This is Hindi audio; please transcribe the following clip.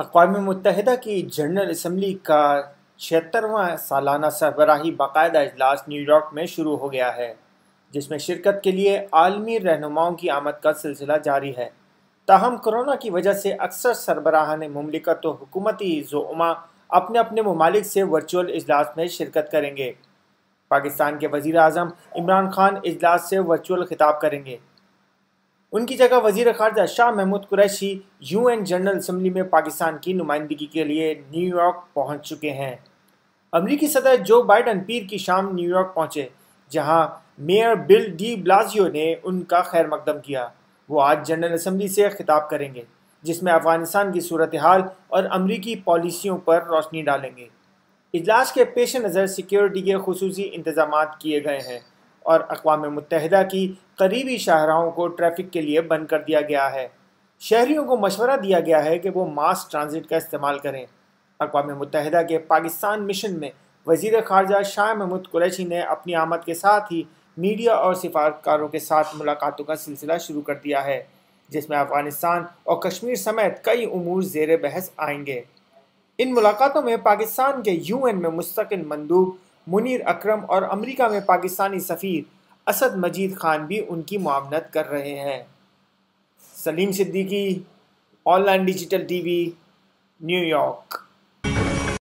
अकवा मुतहदा की जनरल असम्बली का छिहत्तरवा सालाना सरबराही बाकायदा अजलास न्यूयॉर्क में शुरू हो गया है जिसमें शिरकत के लिए आलमी रहनुमाओं की आमद का सिलसिला जारी है ताहम कोरोना की वजह से अक्सर सरबराह ने ममलिकत तो हुकूमती जोमा अपने अपने ममालिक से वर्चुअल अजलास में शिरकत करेंगे पाकिस्तान के वज़ी अजम इमरान खान अजलास से वर्चुअल खिताब करेंगे उनकी जगह वजीर खारजा Shah Mahmood Qureshi UN general assembly में पाकिस्तान की नुमाइंदगी के लिए न्यूयॉर्क पहुंच चुके हैं अमरीकी सदर जो बाइडन पीर की शाम न्यूयॉर्क पहुंचे जहां मेयर बिल डी ब्लाजियो ने उनका खैर मकदम किया वो आज जनरल असम्बली से खिताब करेंगे जिसमें अफगानिस्तान की सूरत हाल और अमरीकी पॉलिसियों पर रोशनी डालेंगे इजलास के पेश नज़र सिक्योरिटी के खसूस इंतजाम किए गए हैं और अकवा मुतहदा की करीबी शाहराहों को ट्रैफिक के लिए बंद कर दिया गया है शहरीों को मशवरा दिया गया है कि वो मास ट्रांजिट का इस्तेमाल करें अकवा मुतहदा के पाकिस्तान मिशन में वजीर खारजा शाह महमूद कुरैशी ने अपनी आमद के साथ ही मीडिया और सिफारतकारों के साथ मुलाकातों का सिलसिला शुरू कर दिया है जिसमें अफगानिस्तान और कश्मीर समेत कई अमूर जेर बहस आएंगे इन मुलाकातों में पाकिस्तान के यूएन में मुस्तकिल मंदूब मुनीर अकरम और अमेरिका में पाकिस्तानी सफ़ीर असद मजीद खान भी उनकी मामनत कर रहे हैं Saleem Siddiqui online digital TV New York